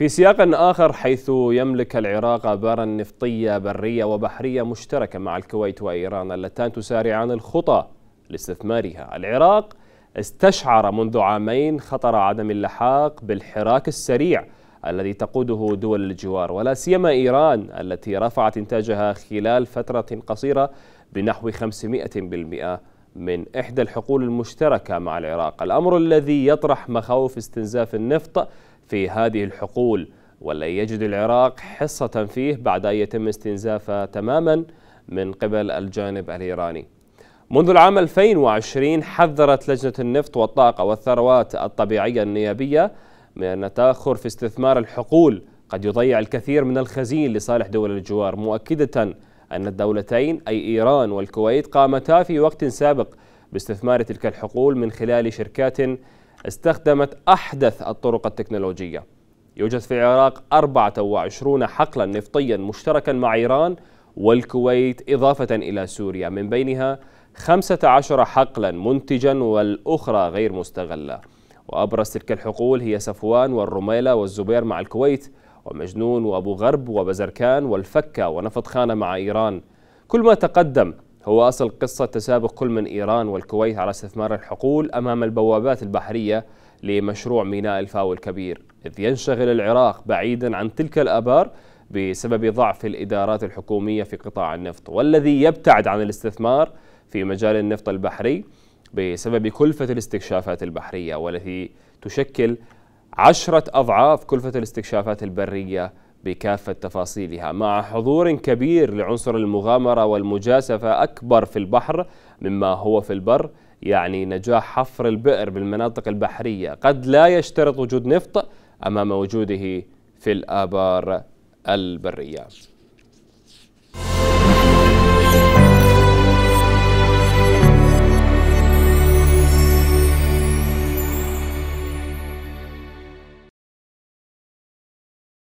في سياق آخر حيث يملك العراق آبارا نفطية برية وبحرية مشتركة مع الكويت وإيران اللتان تسارعان الخطى لاستثمارها العراق استشعر منذ عامين خطر عدم اللحاق بالحراك السريع الذي تقوده دول الجوار ولا سيما إيران التي رفعت إنتاجها خلال فترة قصيرة بنحو 500% من إحدى الحقول المشتركة مع العراق الأمر الذي يطرح مخاوف استنزاف النفط في هذه الحقول ولن يجد العراق حصة فيه بعد أن يتم استنزافه تماما من قبل الجانب الإيراني منذ العام 2020 حذرت لجنة النفط والطاقة والثروات الطبيعية النيابية من أن التأخر في استثمار الحقول قد يضيع الكثير من الخزين لصالح دول الجوار مؤكدة أن الدولتين أي إيران والكويت قامتا في وقت سابق باستثمار تلك الحقول من خلال شركات استخدمت أحدث الطرق التكنولوجية يوجد في العراق 24 حقلا نفطيا مشتركا مع إيران والكويت إضافة إلى سوريا من بينها 15 حقلا منتجا والأخرى غير مستغلة وأبرز تلك الحقول هي صفوان والرميلة والزبير مع الكويت ومجنون وأبو غرب وبزركان والفكة ونفط خانة مع إيران كل ما تقدم هو أصل قصة تسابق كل من إيران والكويت على استثمار الحقول أمام البوابات البحرية لمشروع ميناء الفاو الكبير إذ ينشغل العراق بعيدا عن تلك الآبار بسبب ضعف الإدارات الحكومية في قطاع النفط والذي يبتعد عن الاستثمار في مجال النفط البحري بسبب كلفة الاستكشافات البحرية والتي تشكل عشرة أضعاف كلفة الاستكشافات البرية بكافة تفاصيلها مع حضور كبير لعنصر المغامرة والمجاسفة أكبر في البحر مما هو في البر يعني نجاح حفر البئر بالمناطق البحرية قد لا يشترط وجود نفط أمام وجوده في الآبار البرية